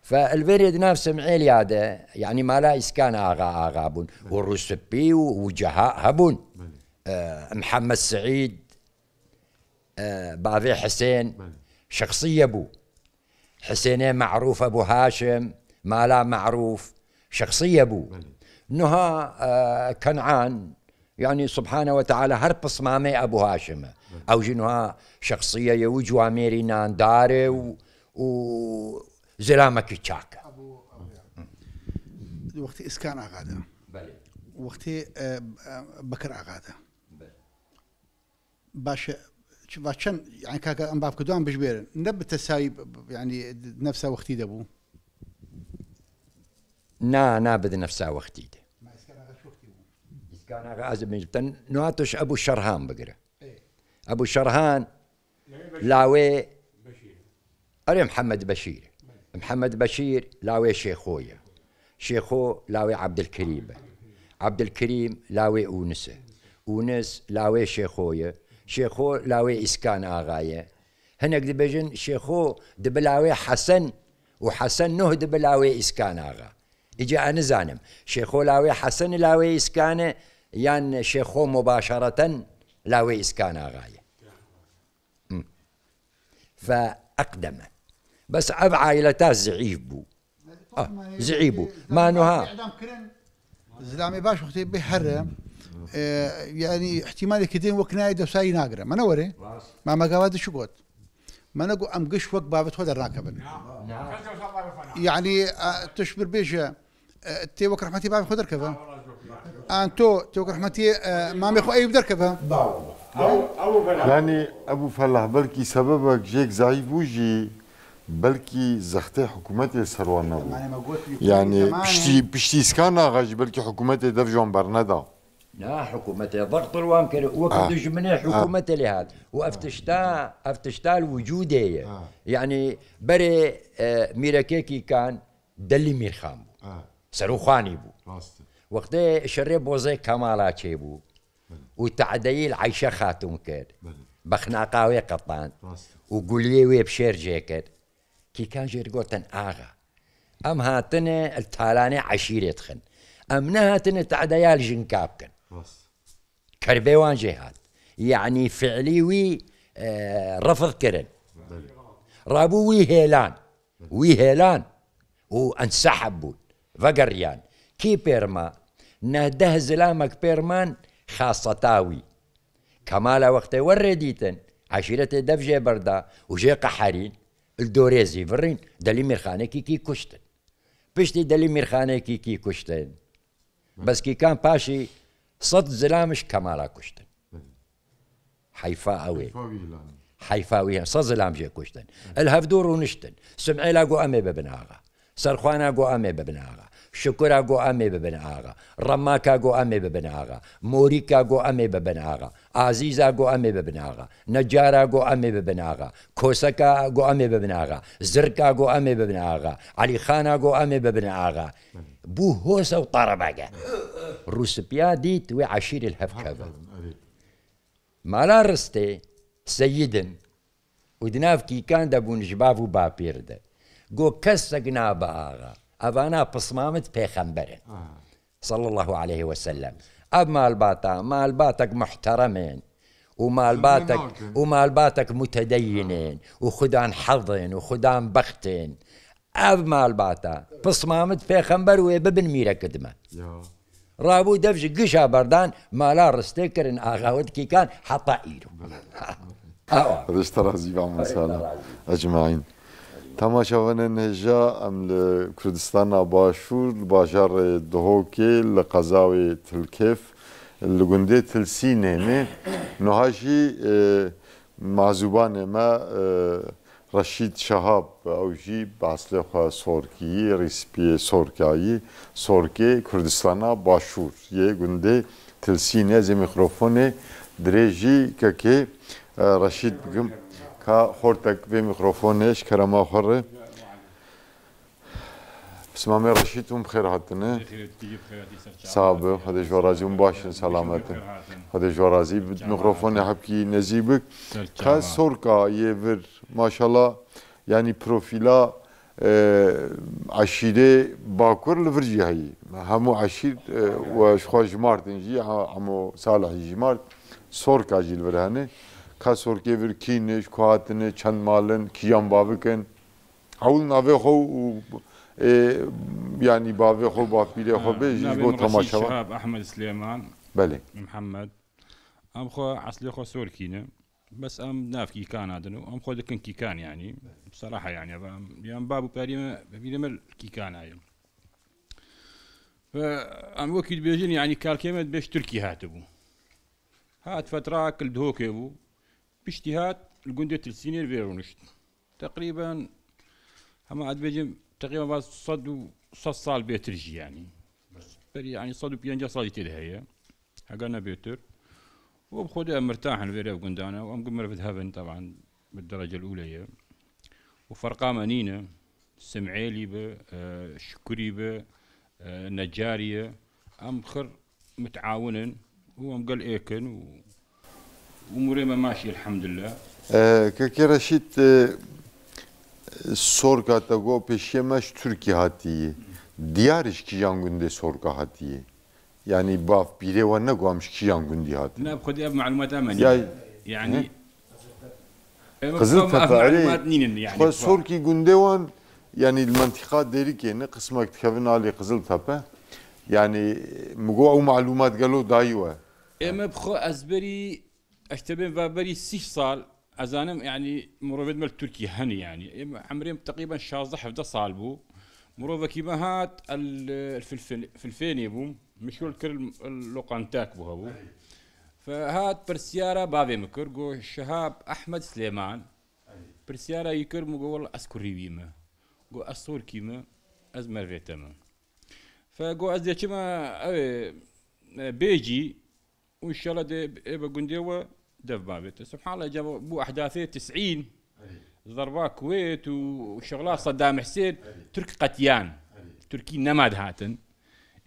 فالفيريد نفسه معيل ياده يعني ما لا اسكان اغا اغا بون والرسبي وجهاء هبون آه محمد سعيد آه بافي حسين شخصيه بو حسين معروف ابو هاشم ما لا معروف شخصيه بو نها آه كنعان يعني سبحانه وتعالى هر بصمامي ابو هاشم او جنها شخصيه يوجوا ميرينان داره و, و زلامك تشاكا وقت اسكان اغاده وقتي وقت بكر اغاده باشا باش باشن يعني كاكا ام باب كدوان بجبير نب تساوي يعني نفسه وقتي دبو نا نا بد نفسها وقتي دبو كان غازي من جبتن نواتش ابو الشرهان إيه؟ ابو الشرهان يعني لاوي اري محمد بشير محمد بشير لاوي شيخويا شيخو لاوي عبد الكريم عبد الكريم لاوي اونسه اونس لاوي شيخويا شيخو لاوي اسكان اغايه هناك دبجن شيخو دبلاوي حسن وحسن نه دبلاوي اسكان اغا اجا انا زانم شيخو لاوي حسن لاوي اسكانه شيخو مباشرة لا ويس كان غاية فأقدم بس أب عائلته زعيب بو آه زعيب بو ما نها زلامي باش اه، وقت بحرم يعني احتمال كدين وكناي ساي ناقرة ما نوري ما ما قواد شو قوت ما نقو أم قش وق بابت هذا الراكبن يعني تشبر بيجا اه، تي وك رحمتي بابت خدر كذا انتو توك رحمتي آه، ما ميخو اي بدرك بها يعني ابو فلاح بلكي سببك جيك ضعيف وجي بلكي زختي حكومتي سروان يعني, يعني بشتي بشتي سكانا غاج بلكي حكومتي درجون برندا لا حكومتي ضغط الوامكر وكدج آه. من حكومتي آه. لهذا وافتشتا افتشتا الوجودية آه. يعني بري ميراكيكي آه، ميركيكي كان دلي ميرخام آه. سروخاني بو وقت شري بوزي كمالا تشيبو وتعديل عيشة خاتم كد بخناقاوي قطان وي بشير جيكد كي كان جرقوتن آغا أم هاتنا التالاني عشيرة تخن أم نهاتنا تعديال جنكابكن كربيوان جيهات يعني فعلي وي اه، رفض كرن رابو وي هيلان وي هيلان وانسحبوا فقريان كي کی پێرما نەده زلامەک پێرمان خاستاوی کەمالە وەختێ وەڕێ الدوريزي فرين دەبژێ بەردا كي كي كشتن بشتي دەلی میرخانێکیکی كي كي كشتن بس كي كان باشي صد زلامش کەمالا کوشتن حيفا اوي حيفا اوي صد زلام جي كشتن الهفدور ونشتن سمعي لاقو امي ببن آغا سەرخوانا گۆ امي ببن آغا شکوره گو امی ببن آغا رماکا گو امی ببن آغا موریکا گو امی ببن آغا عزیزا گو امی ببن آغا نجارا گو امی ببن آغا کوسکا گو امی ببن آغا زرکا گو امی ببن آغا علی خانا گو امی ببن آغا بو هوسا و دیت عشیر عشیر ما الهفكافة مالا رستي سيدن کیکان كي کان و باپیر ده گو کس کسق با آغا بصمامت پسمامت آه. پێخەمبەرێت صلى الله عليه وسلم مال باتا مال باتك محترمين ومال ومال باتك متدينين آه. وخدان حظين وخدان بختين ئەب مالباتە پسمامت پێخەمبەر وێ ببن میرەکردمە ڕابوو دەفژ گشا بەردان مالا ڕستێکردن ئاغاوتکی کان حەتا ئیر ڕستە ڕازی با مساە اجمعين تەماشاوانێن هێژا ئەم لە کوردستانە باشوور باژارڕێ دهۆکێ لە قەزاوی تلکف li gundê tilsînê e, me niha jî mazûbanê me Reşîd Şehab ew jî baslê xwe sorkiyî rîspiyê sorkayî sorkê Kurdistana başûr yê gundê tilsînê zê mîkrofonê dirê jî kekê e, Reşîd bikim ka hortak vê mikrofon eş kerema xwe re Pisma me reşît um û bixêr hatine Sabe Hadi ji razî û başin selamet in Xwedê ji razî mikrofonê hepkî nezî bik sorka yê vir yani profila e, aşire bakur li vir cihayî hemû aşîr e, ve ji xwe ji martin jî hemû sala jî mart sorka jî li كاسور كيفر كينش كواتن kuatine مالن كيان بابكن havul nave خو يعني بابي خو بابي خو بيج بو تماشا احمد سليمان بلي محمد ام خو عسلي خو سور كينا بس ام ناف كي كان هذا نو ام خو دكن كي كان يعني بصراحه يعني يعني بابو باريما بيرمل كي كان هاي فام وكيد بيجين يعني كالكيمت بيش تركي هاتبو هات فتره كل دهوكي بو باجتهاد الجندي السينير فيرونشت تقريبا هما عاد بيجم تقريبا بعد صدو صد صال بيترجي يعني بري يعني صدو بينجا بينجا صالي هي حقنا بيتر وبخودها مرتاح الفيرا وقندانا وام قمر في هافن طبعا بالدرجة الأولى هي وفرقا منينة سمعيلي ب آه، شكري ب آه، نجارية أم خر متعاونن هو مقل ايكن اموري ماشيه الحمد لله كاكي رشيد sorga da go peşemeş Türkiye hatiyi. Diyar işki yangünde sorga hatiyi. Yani baf bire var ne gomuş ki yangün hatiyi. Ne bkodi ev malumat amani. Yani, yani Kızıl Tatari. Yani, sorki günde olan yani mantıka deri ki ne kısmak tkavin alı Kızıl Tepe. Yani e, mugo o malumat galo dayı var. Eme bko ezberi اشتبه بابري سيش صال ازانم يعني مروفد مال تركي هني يعني عمري تقريبا شاز 17 صال بو مروفا كيما هات الفلفل فلفيني بو مش كل كل اللوقانتاك بو هبو فهات برسيارة بابي مكر جو شهاب احمد سليمان برسيارة يكر مو والله اسكري بيما جو اسور كيما ازمر فيتما فجو ازدي كيما بيجي وان شاء الله ابا قنديوه دف بابته سبحان الله جابوا بو احداثيه 90 ضربه كويت وشغلات صدام حسين تركي قتيان تركي نماد هاتن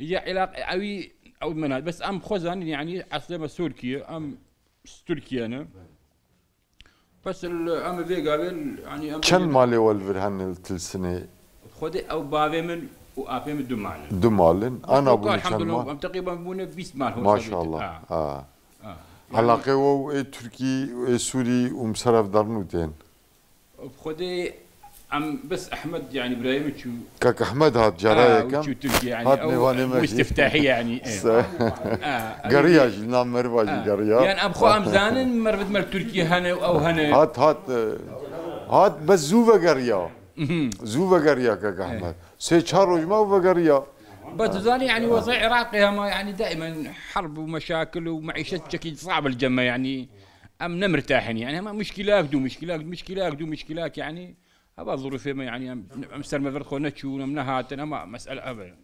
اجا علاقه اوي او مناد بس ام خزن يعني عصلمه سوركيا ام تركيا انا بس الام في قابل يعني كم مالي والفرهن التلسنه خذي او بابي من وابي من دمالن دمالن انا ابو الحمد لله ام تقريبا بونا 20 مال ما شاء الله اه, آه. آه. هلا قوة اي تركي واي سوري ومسرف درنوتين بخدي ام بس احمد يعني ابراهيم شو كاك احمد هات جرايه آه كم شو تركي يعني هات نيواني ماشي استفتاحيه يعني إيه. آه، قرياج نام مرواجي آه. قرياج يعني أبخو خو ام زانن مر تركي هنا او هنا هات هات آه، هات بس زوفا قرياج زو بقريا احمد إيه. سي روج ما بقريا بتزاني يعني وضع عراقي هما يعني دائما حرب ومشاكل ومعيشة بشكل صعب الجمة يعني أم مرتاحين يعني هم مشكلات دو مشكلات مشكلات دو مشكلات يعني هذا ظروف يعني أم سلمة فرخو نتشون أم نهاتن مسألة أبدا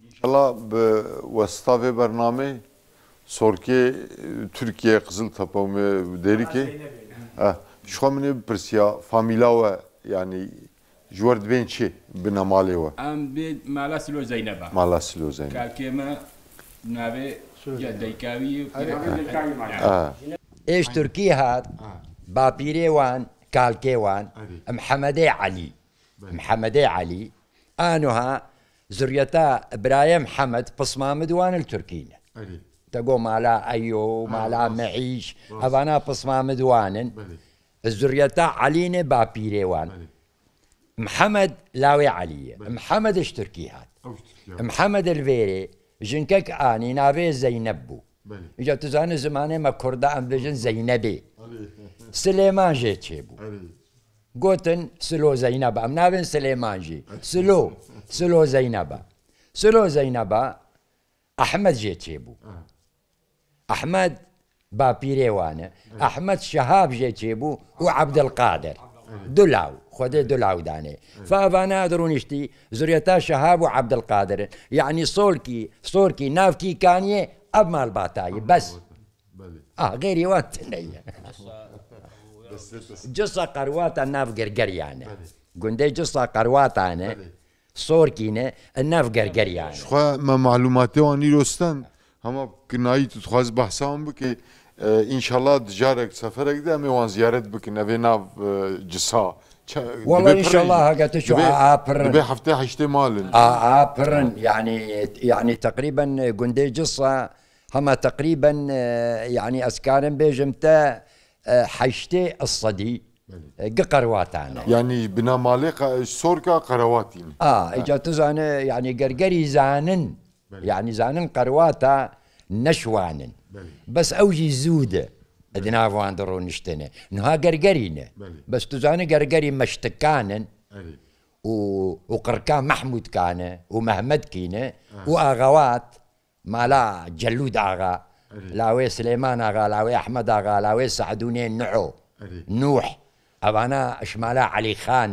إن شاء الله بوستافي في برنامج سوركي تركيا قزل تبومي ديريكي آه، آه، شو مني برسيا فاميلاوه يعني جورد بين شي بنا مالي و ام بید مالا سلو زينبا مالا سلو زينبا آه. آه. کالکی نابي يا ايش تركي هاد بابيري وان كالكي وان محمدي علي محمدي علي انها زريتا ابراهيم حمد بصمامد وان التركينا تقو مالا ايو مالا معيش هذا انا بصمامد وانن زريتا علينا بابيري وان محمد لاوي علي محمد اشتركي هات محمد الفيري جنكك اني نافي زينبو اجا تزان زمانه ما كردا ام بجن زينبي سليمان جي تشيبو قوتن سلو زينب ام نافي سليمان جي سلو سلو زينب سلو زينب احمد جي تشيبو آه. احمد بابيري وانا احمد شهاب جي تشيبو وعبد القادر دولاو خدي دول عوداني فافانا درونيشتي زريتا شهاب وعبد القادر يعني صولكي صولكي نافكي كاني اب مال باتاي بس اه غيري وات جصة قرواتا ناف يعني قندي جصة قرواتا انا صوركينا الناف يعني شخوا ما معلوماتي واني روستان هما كنايت تخاز بحثان بكي آه، ان شاء الله جارك سفرك دامي وان زيارت بك نبي ناف آه، جصا والله ان شاء الله هكا شو ابرن ذبيحه فتاح اشتمال ابرن يعني يعني تقريبا قندي جصه هما تقريبا يعني اسكارن بيجم حشتي الصدي قرواتانا يعني بنا مالقة سوركا قرواتي اه اجا تزانه يعني قرقري زانن يعني زانن قرواتا نشوانن بس اوجي زوده ادنا وان درونشتنه نها گەرگەرینە بس تزاني قرقري مشتكانن و قڕکە مەحمودکانە و مەحمەدکینە آه. و ئاغاوات مالا جلود اغا لاوي سليمان اغا لاوي احمد اغا لاوي سعدوني نحو نوح اشمالا علي خان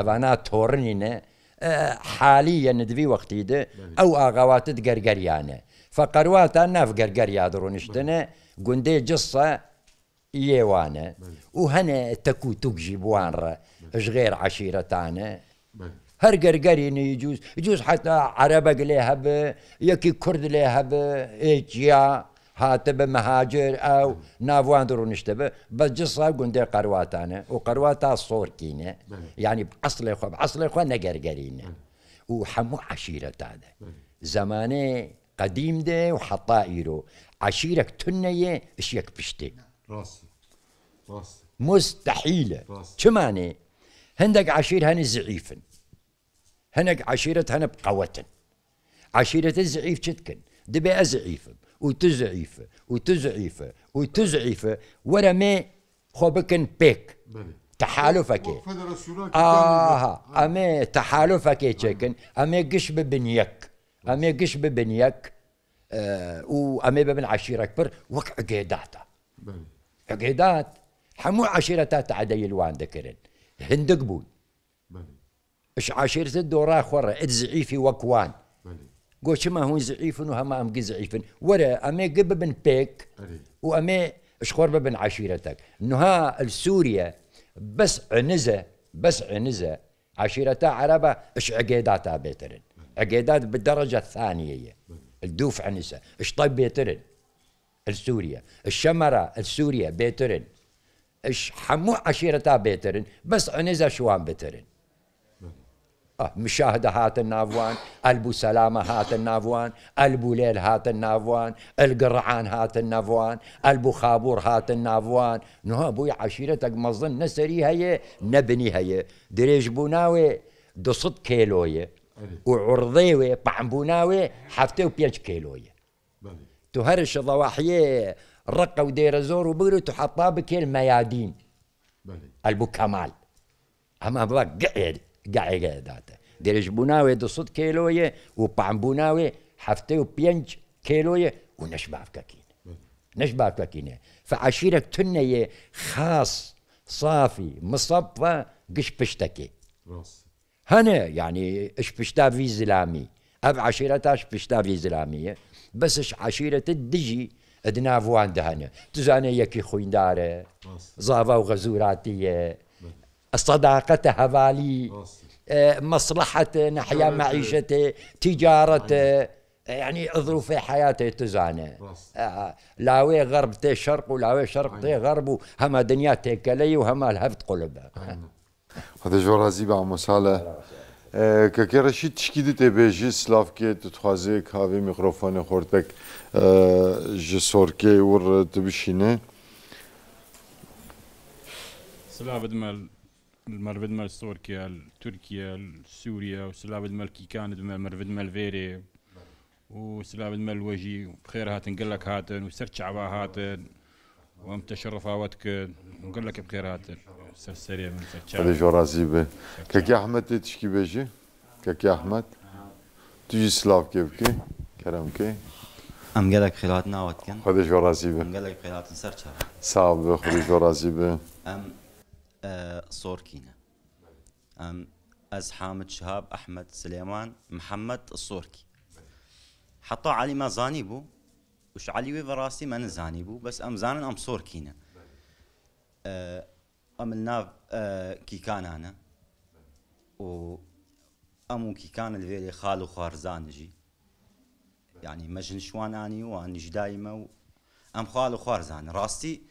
ابانا تورنين آه، حاليا ندفي وقتيده او اغوات قرقريانه فقروات انا في قرقريا درونشتنه قندي جصه يوانا وهنا تكو تكجي بوانرا غير عشيرة تاعنا هر قرقري يجوز يجوز حتى عربق قليها ب يكي كرد ليها ب إيجيا هاتب مهاجر او نافوان درو نشتبه بس جصا قندي قرواتانا وقرواتا الصور كينا يعني بأصل اخوة بأصل اخوة نقرقرين وحمو عشيرة تاعنا زمانه قديم ده وحطائره عشيرك تنية اشيك بشتي راس مستحيله كمانه هندك عشيرة هن زعيفن هنك عشيرة هن بقوتن عشيرة الزعيف شتكن دبي أزعيف وتزعيف وتزعيف وتزعيف ورا ما خوبكن بيك تحالفك آه, آه. آه. أمي تحالفك شكن أمي قش ببنيك أمي قش ببنيك آه وأمي ببن عشيرة أكبر وقع عقيدات عقيدات حمو تاع عدي الوان ذكرن هندق بون اش عشيرة الدورا خورة اتزعيفي وكوان قو شما هون زعيفن وهما امقي زعيفن ورا امي قب بن بيك وامي شخور بن عشيرتك انه ها السوريا بس عنزة بس عنزة عشيرتا عربة اش عقيداتها بيترن عقيدات بالدرجة الثانية الدوف عنزة اش طيب بيترن السوريا الشمرة السوريا بيترن اش حمو عشيرتا بيترن بس عنيزة شوان بترن آه مشاهدة هات النافوان ألبو سلامة هات النافوان ألبو ليل هات النافوان القرعان هات النافوان ألبو خابور هات النافوان نها بوي عشيرتك مظن نسري هي نبني هي دريج بوناوي دوصد كيلوية وعرضيوي طعم بوناوي حفتة وبيج كيلوية تهرش ضواحيه رقه ودير زور وبقرت وحطاه بك الميادين البو كمال اما بقى قعد قعد دير بناوي دو صد كيلوية وبعم بناوي حفتي وبينج كيلوية ونشبع كاكين نشبع كاكين فعشيرة تنية خاص صافي مصفى قش بشتكي هنا يعني اش بشتا في زلامي اب عشيرتها اش بشتا في زلامية بس اش عشيرة الدجي ادنا وان دهنه تزانه یەکی خویندارە زاوا و الصداقة ئەستەداقەتە مصلحة مەسلحەتە نەحیا مەعیشەتێ يعني ظروف حياته تزانة لا لاوي غرب تي شرق ولاوي شرق تي غرب هما دنيا تي كلي وهما الهفت قلبه هذا جورازي زيبا سالة كاكيرشي تشكيدي تبيجي سلافكي تتخوازي كافي ميكروفوني خورتك جسوركي ور تبشيني سلاف دمال المرفد مال سوركيا تركيا سوريا وسلاف دمال كي كانت مرفد مال فيري وسلاف دمال وجي بخير هاتن قلك هاتن وسرتشعبا هاتن ومتشرف فاوتك نقول لك بخيرات سريع من تشاو هذا جو راسي به يا أحمد تشكي بيجي كك يا أحمد تجي سلاف كيفكي كي ام قالك خلات ناوت كان هذا جو راسي به ام قالك خلات سرچا صعب خذ جو راسي به ام آه، صور كينا ام از حامد شهاب احمد سليمان محمد الصوركي حطوا علي ما زاني بو وش وي براسي ما نزاني بو بس ام زانن ام صور كينا أه، ام الناف أه، كي كان انا و امو كي كان الفيلي خالو خارزان جي يعني ما جنشوان اني واني دايما ام خالو خارزان راستي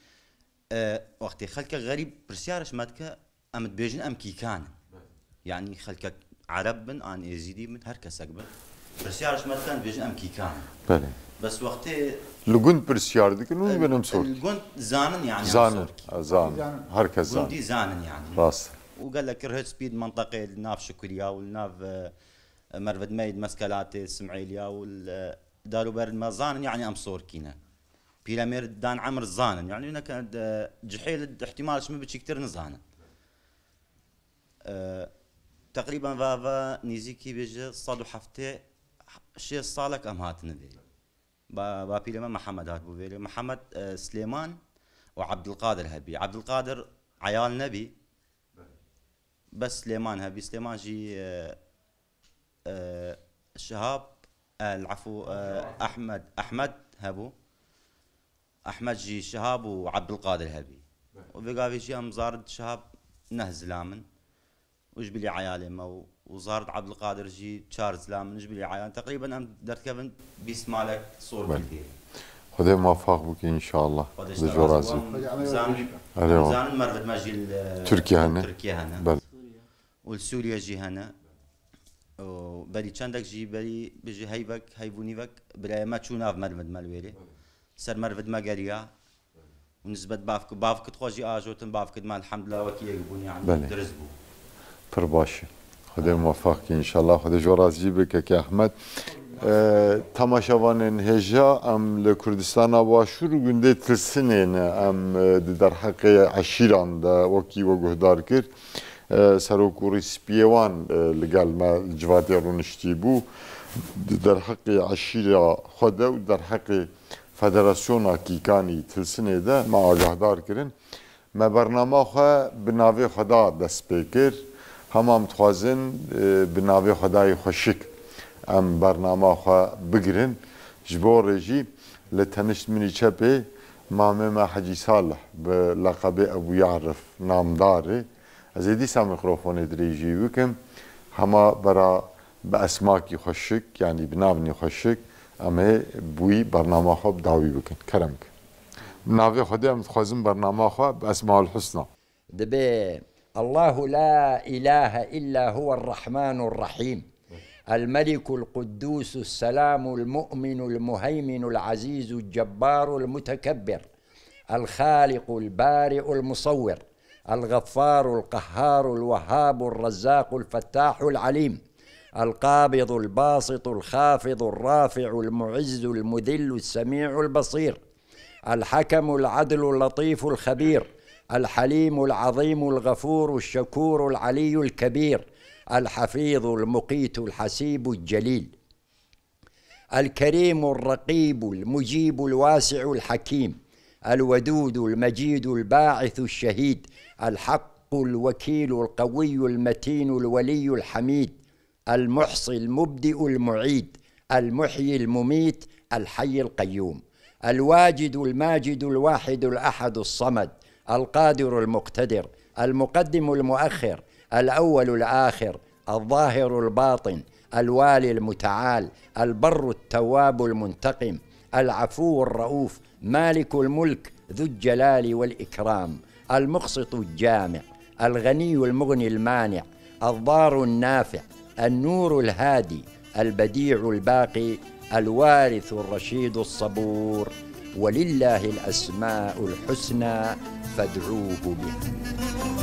أه، وقتي خلك غريب برسيارش ماتك ام تبيجن ام كي كان يعني خلك عرب بن ان ايزيدي من هركسك بس بن ماتك ام ام كي كان بس وقت لگون پرسیار دیگه نون اه، بنم سورت لگون زانن يعني زانن زانن هر کس زانن دي زانن يعني راست وقال لك رهت سبيد منطقه ناف شكريا والناف اه، مرفد ميد مسكلاتي اسماعيليا والدارو برد ما زانن يعني ام صور بيلا بيلامير دان عمر زانن يعني هناك جحيل احتمال بتشي كتير نزانن تقريبا فافا نيزيكي بيجي صادو حفتي شي صالك ام هاتن بيه بابي لما محمد هات بوفيلي محمد آه، سليمان وعبد القادر هبي عبد القادر عيال نبي بس سليمان هبي سليمان جي آه، آه، شهاب العفو احمد احمد هبو احمد جي شهاب وعبد القادر هبي نعم. وبقى في جي مزارد شهاب نهز لامن وجبلي عيالي ما وزارة عبد القادر جي تشارلز من جبلي عيال تقريبا ام درت كيفن بيس مالك صور كثير خذ موفق بك ان شاء الله لجورازي زان ما ماجي تركيا هنا تركيا هنا بل والسوريا جي هنا بلي تشاندك جي بلي بجي هيبك بك بلاي ما تشوناف مرد مالويلي سر مرد ما قريا ونسبة بافك بافك تخوجي اجوتن بافك ما الحمد لله وكي يقبون يعني درزبو پر باشه خدا موفق که انشالله خدا جو راضی بکه که احمد تماشاوانن هجا ام لکردستان آباشور گنده تلسنین ام در حق عشیران دا وکی و گهدار کرد سروکوری سپیوان لگل ما جواتی رونشتی بو در حق عشیر خدا و در حق فدراسیون کیکانی تلسنه ده ما آگهدار کرن ما برنامه خواه به ناوی خدا دست پیکر هەمام توازن بە ناوێ خدای خۆشک ئەم بەرنامەخوا بگرن ji بۆ ڕێژی لە تەنشت منی چەپێ مامێمە حەجی ساڵە بە لەقبێ ئەبوو یاعرف نامدارێ ez ê dîsa mikrofonê dirêjî bikim hema bera bi esmakî xweşik yanî bi navnî xweşik em ê bûî bernama xwe bidawî bikin kerem bikin navê xwedê em dixwazim bernama xwe bi esmal husna dibê الله لا اله الا هو الرحمن الرحيم الملك القدوس السلام المؤمن المهيمن العزيز الجبار المتكبر الخالق البارئ المصور الغفار القهار الوهاب الرزاق الفتاح العليم القابض الباسط الخافض الرافع المعز المذل السميع البصير الحكم العدل اللطيف الخبير الحليم العظيم الغفور الشكور العلي الكبير الحفيظ المقيت الحسيب الجليل الكريم الرقيب المجيب الواسع الحكيم الودود المجيد الباعث الشهيد الحق الوكيل القوي المتين الولي الحميد المحصي المبدئ المعيد المحيي المميت الحي القيوم الواجد الماجد الواحد الاحد الصمد القادر المقتدر المقدم المؤخر الاول الاخر الظاهر الباطن الوالي المتعال البر التواب المنتقم العفو الرؤوف مالك الملك ذو الجلال والاكرام المقسط الجامع الغني المغني المانع الضار النافع النور الهادي البديع الباقي الوارث الرشيد الصبور ولله الاسماء الحسنى فادعوه به